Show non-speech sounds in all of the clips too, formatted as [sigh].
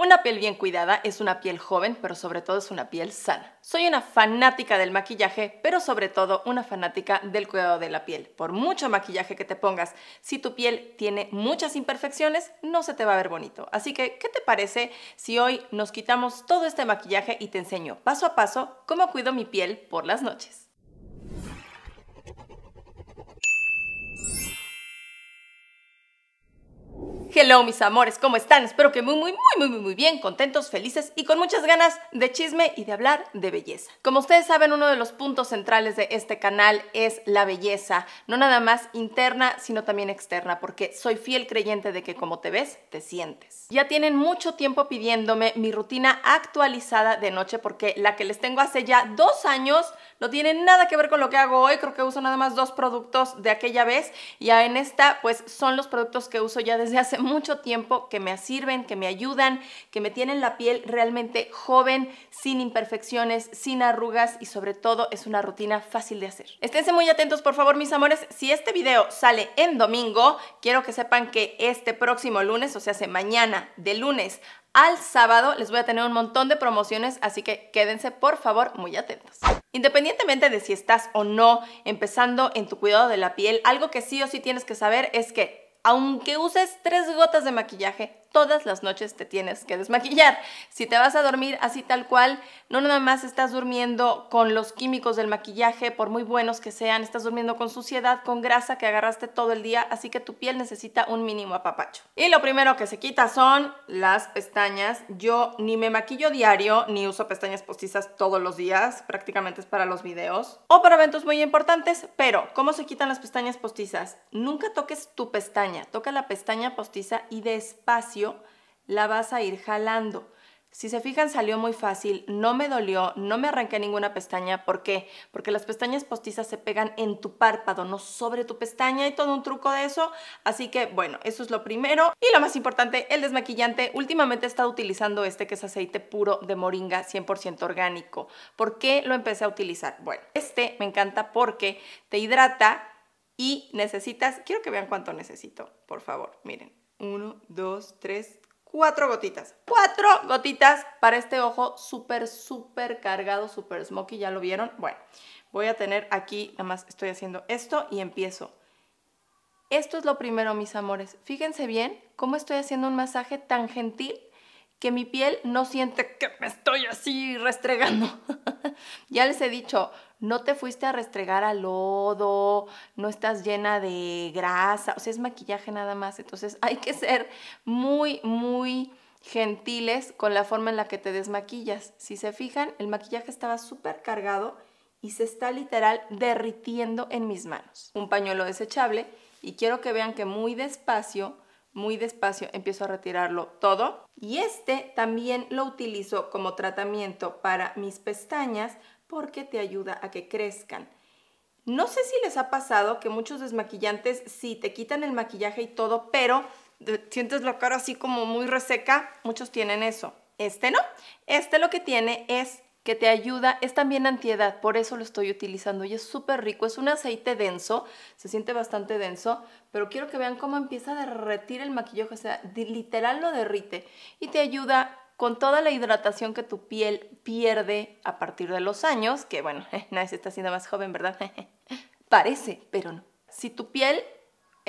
Una piel bien cuidada es una piel joven, pero sobre todo es una piel sana. Soy una fanática del maquillaje, pero sobre todo una fanática del cuidado de la piel. Por mucho maquillaje que te pongas, si tu piel tiene muchas imperfecciones, no se te va a ver bonito. Así que, ¿qué te parece si hoy nos quitamos todo este maquillaje y te enseño paso a paso cómo cuido mi piel por las noches? Hello mis amores, ¿cómo están? Espero que muy, muy, muy, muy, muy bien, contentos, felices y con muchas ganas de chisme y de hablar de belleza. Como ustedes saben, uno de los puntos centrales de este canal es la belleza, no nada más interna, sino también externa, porque soy fiel creyente de que como te ves, te sientes. Ya tienen mucho tiempo pidiéndome mi rutina actualizada de noche, porque la que les tengo hace ya dos años no tiene nada que ver con lo que hago hoy, creo que uso nada más dos productos de aquella vez. Ya en esta, pues son los productos que uso ya desde [laughs] hace mucho tiempo, que me sirven, que me ayudan, que me tienen la piel realmente joven, sin imperfecciones, sin arrugas y sobre todo es una rutina fácil de hacer. Esténse muy atentos, por favor, mis amores. Si este video sale en domingo, quiero que sepan que este próximo lunes, o sea, mañana, de lunes al sábado les voy a tener un montón de promociones, así que quédense por favor muy atentos. Independientemente de si estás o no empezando en tu cuidado de la piel, algo que sí o sí tienes que saber es que aunque uses tres gotas de maquillaje, todas las noches te tienes que desmaquillar. Si te vas a dormir así tal cual, no nada más estás durmiendo con los químicos del maquillaje, por muy buenos que sean, estás durmiendo con suciedad, con grasa que agarraste todo el día, así que tu piel necesita un mínimo apapacho. Y lo primero que se quita son las pestañas. Yo ni me maquillo diario, ni uso pestañas postizas todos los días, prácticamente es para los videos o para eventos muy importantes, pero ¿cómo se quitan las pestañas postizas? Nunca toques tu pestaña, toca la pestaña postiza y despacio la vas a ir jalando. Si se fijan, salió muy fácil, no me dolió, no me arranqué ninguna pestaña. ¿Por qué? Porque las pestañas postizas se pegan en tu párpado, no sobre tu pestaña y todo un truco de eso. Así que, bueno, eso es lo primero. Y lo más importante, el desmaquillante. Últimamente he estado utilizando este que es aceite puro de moringa 100% orgánico. ¿Por qué lo empecé a utilizar? Bueno, este me encanta porque te hidrata y necesitas... Quiero que vean cuánto necesito, por favor, miren. Uno, dos, tres, cuatro gotitas. Cuatro gotitas para este ojo súper, súper cargado, súper smoky. ¿Ya lo vieron? Bueno, voy a tener aquí, nada más estoy haciendo esto y empiezo. Esto es lo primero, mis amores. Fíjense bien cómo estoy haciendo un masaje tan gentil que mi piel no siente que me estoy así restregando. [laughs] ya les he dicho, no te fuiste a restregar al lodo, no estás llena de grasa, o sea, es maquillaje nada más. Entonces [laughs] hay que ser muy, muy gentiles con la forma en la que te desmaquillas. Si se fijan, el maquillaje estaba súper cargado y se está literal derritiendo en mis manos. Un pañuelo desechable y quiero que vean que muy despacio, muy despacio empiezo a retirarlo todo. Y este también lo utilizo como tratamiento para mis pestañas porque te ayuda a que crezcan. No sé si les ha pasado que muchos desmaquillantes sí te quitan el maquillaje y todo, pero sientes la cara así como muy reseca. Muchos tienen eso. Este no. Este lo que tiene es que te ayuda, es también antiedad, por eso lo estoy utilizando y es súper rico, es un aceite denso, se siente bastante denso, pero quiero que vean cómo empieza a derretir el maquillaje, o sea, literal lo derrite y te ayuda con toda la hidratación que tu piel pierde a partir de los años, que bueno, [laughs] nadie se está haciendo más joven, ¿verdad? [laughs] Parece, pero no. Si tu piel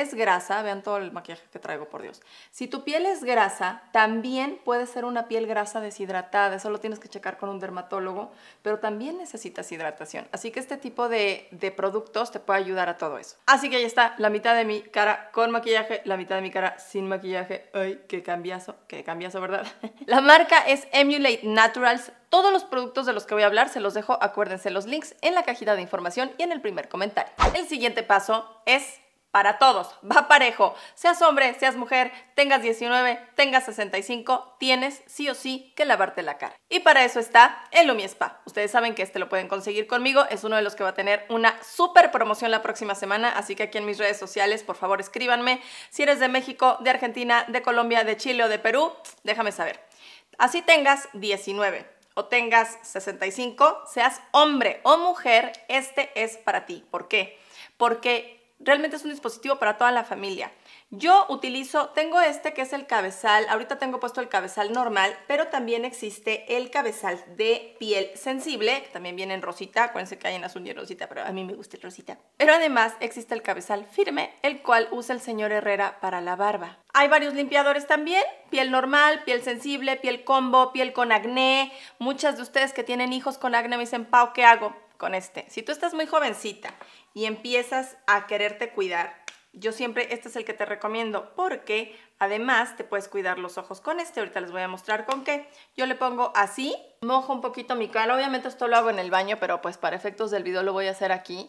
es grasa, vean todo el maquillaje que traigo, por Dios. Si tu piel es grasa, también puede ser una piel grasa deshidratada, eso lo tienes que checar con un dermatólogo, pero también necesitas hidratación. Así que este tipo de, productos te puede ayudar a todo eso. Así que ahí está, la mitad de mi cara con maquillaje, la mitad de mi cara sin maquillaje. Ay, qué cambiazo, qué cambiazo, ¿verdad? [laughs] la marca es Emulate Naturals. Todos los productos de los que voy a hablar se los dejo, acuérdense, los links en la cajita de información y en el primer comentario. El siguiente paso es para todos, va parejo. Seas hombre, seas mujer, tengas 19, tengas 65, tienes sí o sí que lavarte la cara. Y para eso está el Lumi Ustedes saben que este lo pueden conseguir conmigo, es uno de los que va a tener una súper promoción la próxima semana, así que aquí en mis redes sociales, por favor, escríbanme. Si eres de México, de Argentina, de Colombia, de Chile o de Perú, déjame saber. Así tengas 19 o tengas 65, seas hombre o mujer, este es para ti. ¿Por qué? Porque realmente es un dispositivo para toda la familia. Yo utilizo, tengo este que es el cabezal, ahorita tengo puesto el cabezal normal, pero también existe el cabezal de piel sensible, que también viene en rosita, acuérdense que hay en azul y rosita, pero a mí me gusta el rosita. Pero además existe el cabezal firme, el cual usa el señor Herrera para la barba. Hay varios limpiadores también, piel normal, piel sensible, piel combo, piel con acné. Muchas de ustedes que tienen hijos con acné me dicen, Pau, ¿qué hago? con este. Si tú estás muy jovencita y empiezas a quererte cuidar, yo siempre, este es el que te recomiendo porque además te puedes cuidar los ojos con este. Ahorita les voy a mostrar con qué. Yo le pongo así, mojo un poquito mi cara. Obviamente esto lo hago en el baño, pero pues para efectos del video lo voy a hacer aquí.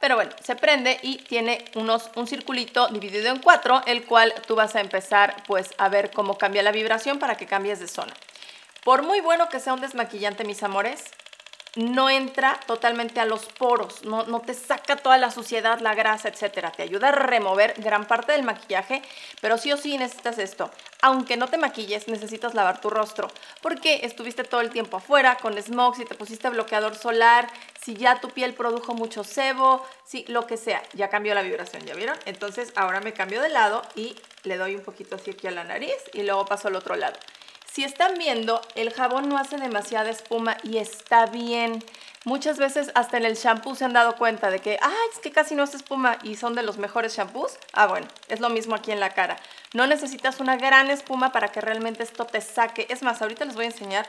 Pero bueno, se prende y tiene unos, un circulito dividido en cuatro, el cual tú vas a empezar pues a ver cómo cambia la vibración para que cambies de zona. Por muy bueno que sea un desmaquillante, mis amores, no entra totalmente a los poros, no, te saca toda la suciedad, la grasa, etcétera. Te ayuda a remover gran parte del maquillaje, pero sí o sí necesitas esto. Aunque no te maquilles, necesitas lavar tu rostro, porque estuviste todo el tiempo afuera con smog, si te pusiste bloqueador solar, si ya tu piel produjo mucho sebo, si lo que sea, ya cambió la vibración, ¿ya vieron? Entonces ahora me cambio de lado y le doy un poquito así aquí a la nariz y luego paso al otro lado. Si están viendo, el jabón no hace demasiada espuma y está bien. Muchas veces hasta en el shampoo se han dado cuenta de que, ay, es que casi no hace espuma y son de los mejores shampoos. Ah, bueno, es lo mismo aquí en la cara. No necesitas una gran espuma para que realmente esto te saque. Es más, ahorita les voy a enseñar,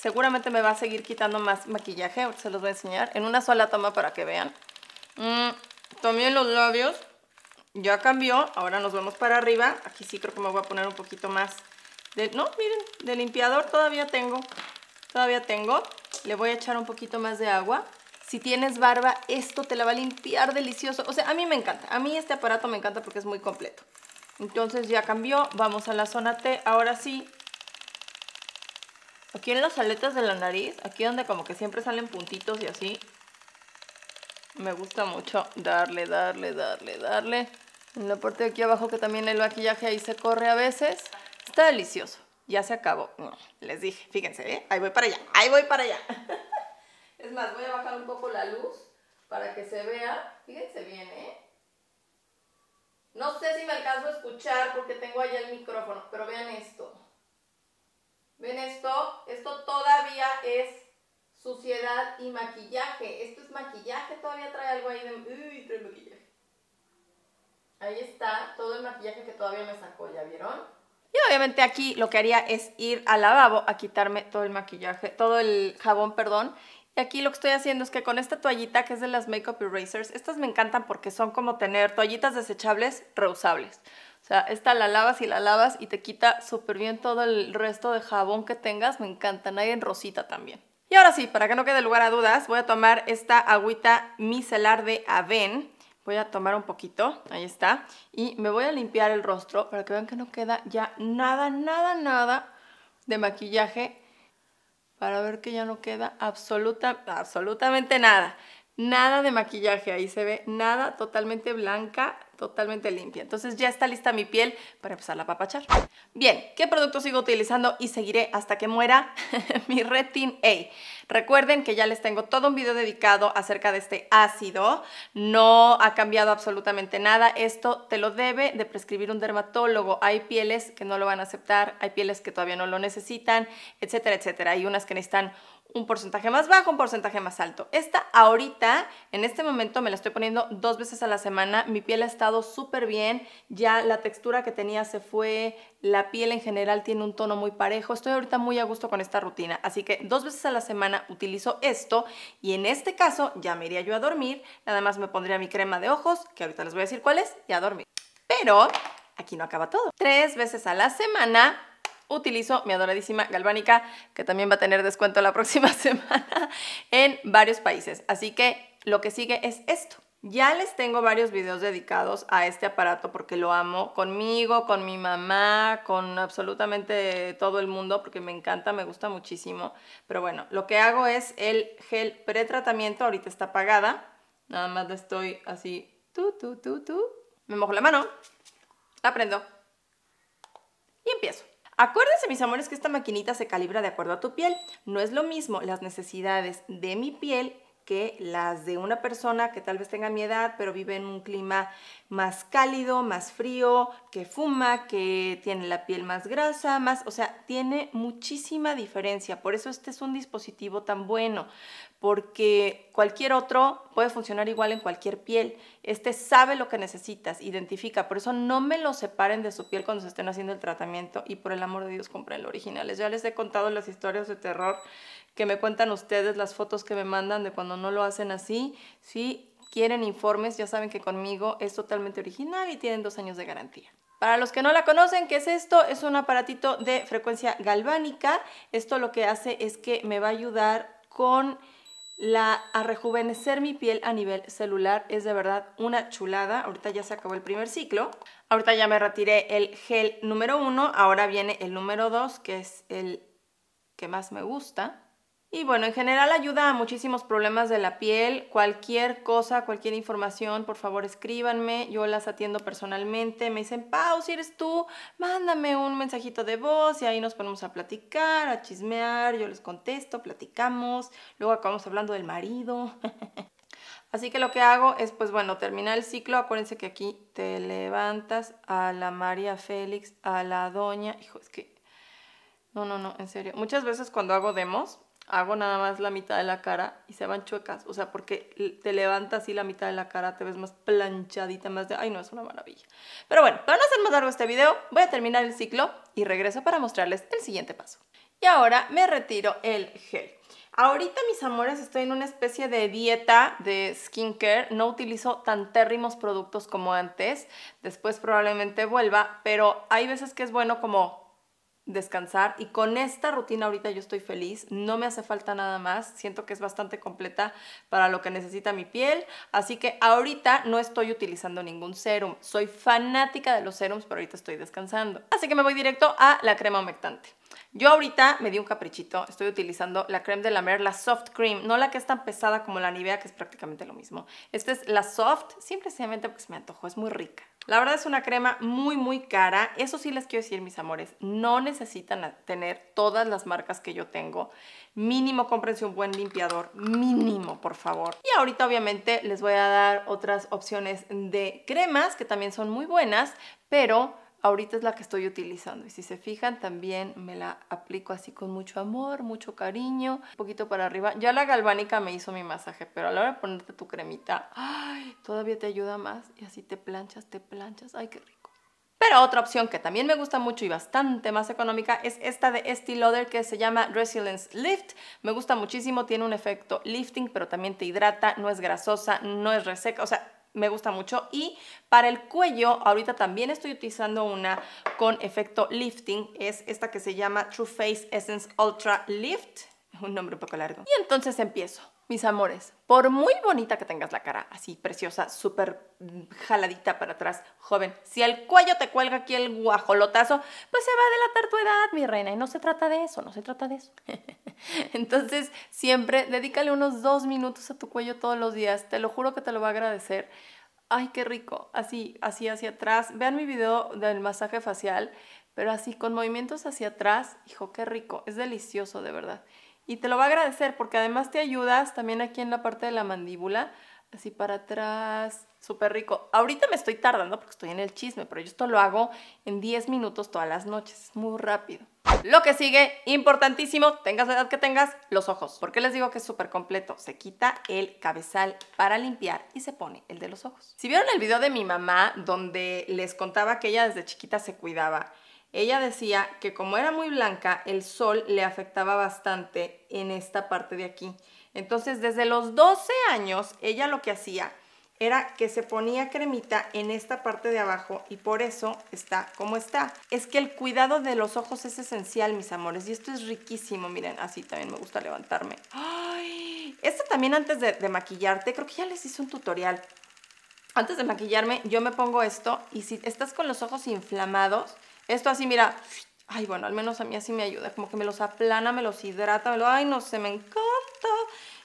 seguramente me va a seguir quitando más maquillaje, se los voy a enseñar, en una sola toma para que vean. Mm, también los labios, ya cambió, ahora nos vamos para arriba. Aquí sí creo que me voy a poner un poquito más no, miren, de limpiador todavía tengo. Todavía tengo. Le voy a echar un poquito más de agua. Si tienes barba, esto te la va a limpiar delicioso. O sea, a mí me encanta. A mí este aparato me encanta porque es muy completo. Entonces ya cambió. Vamos a la zona T. Ahora sí. Aquí en las aletas de la nariz, aquí donde como que siempre salen puntitos y así. Me gusta mucho darle, darle, darle, darle. En la parte de aquí abajo que también el maquillaje ahí se corre a veces delicioso. Ya se acabó. No, les dije, fíjense, ¿eh? ahí voy para allá, ahí voy para allá. [laughs] es más, voy a bajar un poco la luz para que se vea. Fíjense bien, ¿eh? No sé si me alcanzo a escuchar porque tengo allá el micrófono, pero vean esto. ¿Ven esto? Esto todavía es suciedad y maquillaje. Esto es maquillaje, todavía trae algo ahí Ahí está todo el maquillaje que todavía me sacó, ¿ya vieron? Y obviamente aquí lo que haría es ir al lavabo a quitarme todo el maquillaje, todo el jabón, perdón. Y aquí lo que estoy haciendo es que con esta toallita que es de las Makeup Erasers, estas me encantan porque son como tener toallitas desechables reusables. O sea, esta la lavas y la lavas y te quita súper bien todo el resto de jabón que tengas. Me encantan, hay en rosita también. Y ahora sí, para que no quede lugar a dudas, voy a tomar esta agüita micelar de Aven voy a tomar un poquito, ahí está, y me voy a limpiar el rostro para que vean que no queda ya nada, nada, nada de maquillaje para ver que ya no queda absoluta, absolutamente nada. Nada de maquillaje, ahí se ve nada, totalmente blanca, totalmente limpia. Entonces ya está lista mi piel para empezar a papachar. Bien, ¿qué producto sigo utilizando y seguiré hasta que muera? [laughs] mi Retin A. Recuerden que ya les tengo todo un video dedicado acerca de este ácido. No ha cambiado absolutamente nada. Esto te lo debe de prescribir un dermatólogo. Hay pieles que no lo van a aceptar, hay pieles que todavía no lo necesitan, etcétera, etcétera. Hay unas que necesitan un porcentaje más bajo, un porcentaje más alto. Esta ahorita, en este momento, me la estoy poniendo dos veces a la semana. Mi piel ha estado súper bien, ya la textura que tenía se fue, la piel en general tiene un tono muy parejo, estoy ahorita muy a gusto con esta rutina, así que dos veces a la semana utilizo esto y en este caso ya me iría yo a dormir, nada más me pondría mi crema de ojos, que ahorita les voy a decir cuál es, y a dormir. Pero aquí no acaba todo. Tres veces a la semana utilizo mi adoradísima galvánica, que también va a tener descuento la próxima [laughs] semana en varios países. Así que lo que sigue es esto. Ya les tengo varios videos dedicados a este aparato porque lo amo conmigo, con mi mamá, con absolutamente todo el mundo porque me encanta, me gusta muchísimo. Pero bueno, lo que hago es el gel pretratamiento, ahorita está apagada. Nada más le estoy así, tú, tú, tú, tú. Me mojo la mano, la prendo y empiezo. Acuérdense, mis amores, que esta maquinita se calibra de acuerdo a tu piel. No es lo mismo las necesidades de mi piel que las de una persona que tal vez tenga mi edad, pero vive en un clima más cálido, más frío, que fuma, que tiene la piel más grasa, más, o sea, tiene muchísima diferencia. Por eso este es un dispositivo tan bueno, porque cualquier otro puede funcionar igual en cualquier piel. Este sabe lo que necesitas, identifica, por eso no me lo separen de su piel cuando se estén haciendo el tratamiento y por el amor de Dios compren los originales. Ya les he contado las historias de terror que me cuentan ustedes, las fotos que me mandan de cuando no lo hacen así. Si quieren informes, ya saben que conmigo es totalmente original y tienen dos años de garantía. Para los que no la conocen, ¿qué es esto? Es un aparatito de frecuencia galvánica. Esto lo que hace es que me va a ayudar con la, a rejuvenecer mi piel a nivel celular es de verdad una chulada. Ahorita ya se acabó el primer ciclo. Ahorita ya me retiré el gel número uno. Ahora viene el número dos, que es el que más me gusta. Y bueno, en general ayuda a muchísimos problemas de la piel. Cualquier cosa, cualquier información, por favor escríbanme. Yo las atiendo personalmente. Me dicen, Pau, si eres tú, mándame un mensajito de voz y ahí nos ponemos a platicar, a chismear. Yo les contesto, platicamos. Luego acabamos hablando del marido. [laughs] Así que lo que hago es, pues bueno, terminar el ciclo. Acuérdense que aquí te levantas a la María Félix, a la doña. Hijo, es que... No, no, no, en serio. Muchas veces cuando hago demos, hago nada más la mitad de la cara y se van chuecas. O sea, porque te levanta así la mitad de la cara, te ves más planchadita, más de... Ay, no, es una maravilla. Pero bueno, para no hacer más largo este video, voy a terminar el ciclo y regreso para mostrarles el siguiente paso. Y ahora me retiro el gel. Ahorita, mis amores, estoy en una especie de dieta de skincare. No utilizo tan térrimos productos como antes. Después probablemente vuelva, pero hay veces que es bueno como descansar y con esta rutina ahorita yo estoy feliz, no me hace falta nada más, siento que es bastante completa para lo que necesita mi piel, así que ahorita no estoy utilizando ningún serum, soy fanática de los serums, pero ahorita estoy descansando. Así que me voy directo a la crema humectante. Yo ahorita me di un caprichito, estoy utilizando la creme de la mer, la soft cream, no la que es tan pesada como la Nivea, que es prácticamente lo mismo. Esta es la soft, simplemente porque se me antojó, es muy rica. La verdad es una crema muy muy cara, eso sí les quiero decir mis amores, no necesitan tener todas las marcas que yo tengo, mínimo cómprense un buen limpiador, mínimo por favor. Y ahorita obviamente les voy a dar otras opciones de cremas que también son muy buenas, pero ahorita es la que estoy utilizando. Y si se fijan, también me la aplico así con mucho amor, mucho cariño, un poquito para arriba. Ya la galvánica me hizo mi masaje, pero a la hora de ponerte tu cremita, ¡ay! todavía te ayuda más. Y así te planchas, te planchas. ¡Ay, qué rico! Pero otra opción que también me gusta mucho y bastante más económica es esta de Estee Lauder que se llama Resilience Lift. Me gusta muchísimo, tiene un efecto lifting, pero también te hidrata, no es grasosa, no es reseca, o sea, me gusta mucho y para el cuello ahorita también estoy utilizando una con efecto lifting es esta que se llama True Face Essence Ultra Lift [laughs] un nombre un poco largo y entonces empiezo mis amores, por muy bonita que tengas la cara, así preciosa, súper mm, jaladita para atrás, joven, si al cuello te cuelga aquí el guajolotazo, pues se va a delatar tu edad, mi reina, y no se trata de eso, no se trata de eso. [laughs] Entonces, siempre dedícale unos dos minutos a tu cuello todos los días, te lo juro que te lo va a agradecer. Ay, qué rico, así, así hacia atrás. Vean mi video del masaje facial, pero así con movimientos hacia atrás, hijo, qué rico, es delicioso, de verdad. Y te lo va a agradecer porque además te ayudas también aquí en la parte de la mandíbula, así para atrás, súper rico. Ahorita me estoy tardando porque estoy en el chisme, pero yo esto lo hago en 10 minutos todas las noches, es muy rápido. Lo que sigue, importantísimo, tengas la edad que tengas, los ojos. porque les digo que es súper completo? Se quita el cabezal para limpiar y se pone el de los ojos. Si vieron el video de mi mamá donde les contaba que ella desde chiquita se cuidaba ella decía que como era muy blanca, el sol le afectaba bastante en esta parte de aquí. Entonces, desde los 12 años, ella lo que hacía era que se ponía cremita en esta parte de abajo y por eso está como está. Es que el cuidado de los ojos es esencial, mis amores, y esto es riquísimo. Miren, así también me gusta levantarme. ¡Ay! Esto también antes de, de maquillarte, creo que ya les hice un tutorial. Antes de maquillarme, yo me pongo esto y si estás con los ojos inflamados, esto así, mira. Ay, bueno, al menos a mí así me ayuda. Como que me los aplana, me los hidrata, me lo... Ay, no sé, me encanta.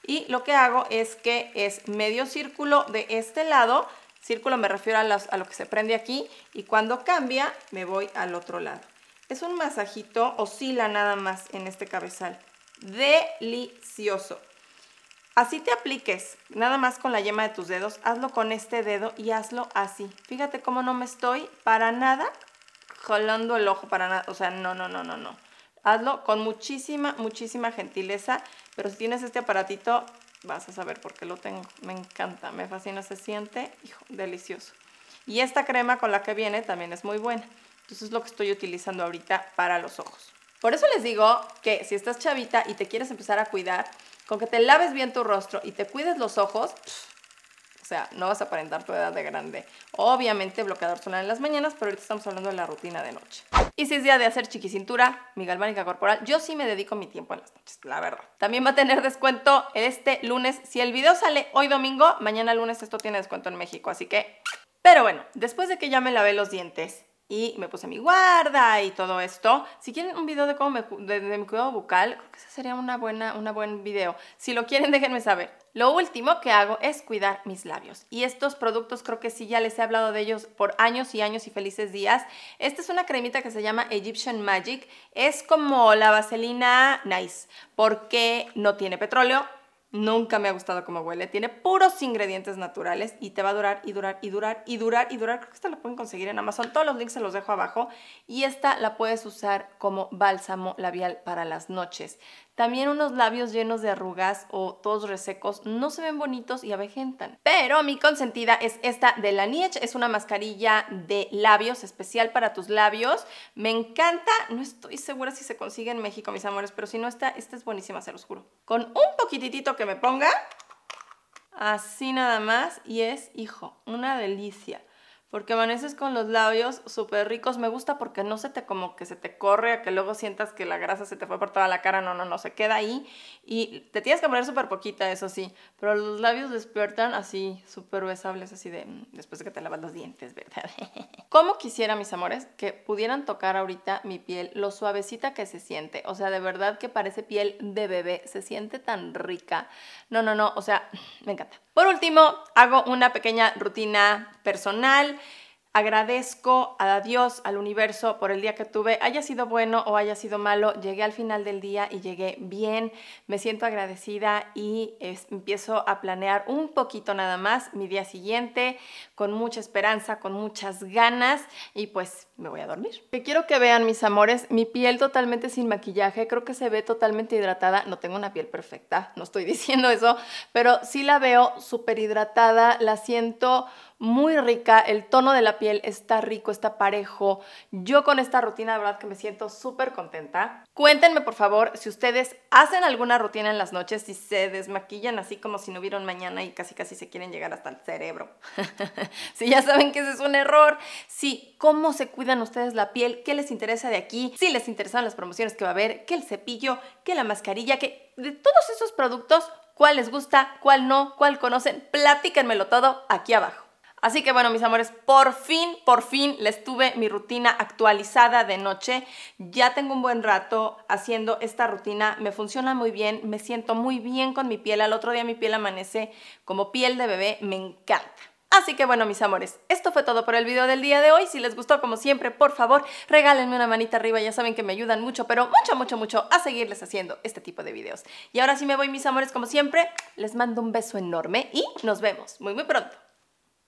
Y lo que hago es que es medio círculo de este lado. Círculo me refiero a, a lo que se prende aquí. Y cuando cambia, me voy al otro lado. Es un masajito, oscila nada más en este cabezal. Delicioso. Así te apliques, nada más con la yema de tus dedos, hazlo con este dedo y hazlo así. Fíjate cómo no me estoy para nada jalando el ojo para nada. O sea, no, no, no, no, no. Hazlo con muchísima, muchísima gentileza. Pero si tienes este aparatito, vas a saber por qué lo tengo. Me encanta, me fascina, se siente, hijo, delicioso. Y esta crema con la que viene también es muy buena. Entonces es lo que estoy utilizando ahorita para los ojos. Por eso les digo que si estás chavita y te quieres empezar a cuidar, con que te laves bien tu rostro y te cuides los ojos, pff, o sea, no vas a aparentar tu edad de grande. Obviamente bloqueador solar en las mañanas, pero ahorita estamos hablando de la rutina de noche. Y si es día de hacer chiquicintura, mi galvánica corporal, yo sí me dedico mi tiempo en las noches, la verdad. También va a tener descuento este lunes. Si el video sale hoy domingo, mañana lunes esto tiene descuento en México, así que... Pero bueno, después de que ya me lavé los dientes y me puse mi guarda y todo esto. Si quieren un video de cómo me, de, mi cuidado bucal, creo que ese sería una buena, una buen video. Si lo quieren, [laughs] déjenme saber. Lo último que hago es cuidar mis labios. Y estos productos creo que sí ya les he hablado de ellos por años y años y felices días. Esta es una cremita que se llama Egyptian Magic. Es como la vaselina Nice porque no tiene petróleo, Nunca me ha gustado cómo huele. Tiene puros ingredientes naturales y te va a durar y durar y durar y durar y durar. Creo que esta la pueden conseguir en Amazon. Todos los links se los dejo abajo. Y esta la puedes usar como bálsamo labial para las noches. También unos labios llenos de arrugas o todos resecos no se ven bonitos y avejentan. Pero mi consentida es esta de la Niche, es una mascarilla de labios especial para tus labios. Me encanta, no estoy segura si se consigue en México, mis amores, pero si no está, esta es buenísima, se los juro. Con un poquitito que me ponga, así nada más, y es, hijo, una delicia porque amaneces con los labios súper ricos. Me gusta porque no se te como que se te corre a que luego sientas que la grasa se te fue por toda la cara. No, no, no, se queda ahí. Y te tienes que poner súper poquita, eso sí. Pero los labios despiertan así, súper besables, así de mm, después de que te lavas los dientes, ¿verdad? [laughs] como quisiera, mis amores, que pudieran tocar ahorita mi piel, lo suavecita que se siente. O sea, de verdad que parece piel de bebé. Se siente tan rica. No, no, no, o sea, me encanta. Por último, hago una pequeña rutina personal Agradezco a Dios, al universo, por el día que tuve, haya sido bueno o haya sido malo, llegué al final del día y llegué bien, me siento agradecida y empiezo a planear un poquito nada más mi día siguiente, con mucha esperanza, con muchas ganas y pues me voy a dormir. Que quiero que vean mis amores, mi piel totalmente sin maquillaje, creo que se ve totalmente hidratada, no tengo una piel perfecta, no estoy [laughs] diciendo eso, pero sí la veo súper hidratada, la siento muy rica, el tono de la piel está rico, está parejo. Yo con esta rutina de verdad que me siento súper contenta. Cuéntenme por favor si ustedes hacen alguna rutina en las noches, si se desmaquillan así como si no hubieron mañana y casi casi se quieren llegar hasta el cerebro. si [laughs] ya saben que ese es un error, si cómo se cuidan ustedes la piel, qué les interesa de aquí, si les interesan las promociones que va a haber, que el cepillo, que la mascarilla, que de todos esos productos, cuál les gusta, cuál no, cuál conocen, platíquenmelo todo aquí abajo. Así que bueno, mis amores, por fin, por fin les tuve mi rutina actualizada de noche. Ya tengo un buen rato haciendo esta rutina, me funciona muy bien, me siento muy bien con mi piel. Al otro día mi piel amanece como piel de bebé, me encanta. Así que bueno, mis amores, esto fue todo por el video del día de hoy. Si les gustó, como siempre, por favor, regálenme una manita arriba. Ya saben que me ayudan mucho, pero mucho, mucho, mucho a seguirles haciendo este tipo de videos. Y ahora sí me voy, mis amores, como siempre. Les mando un beso enorme y nos vemos muy, muy pronto.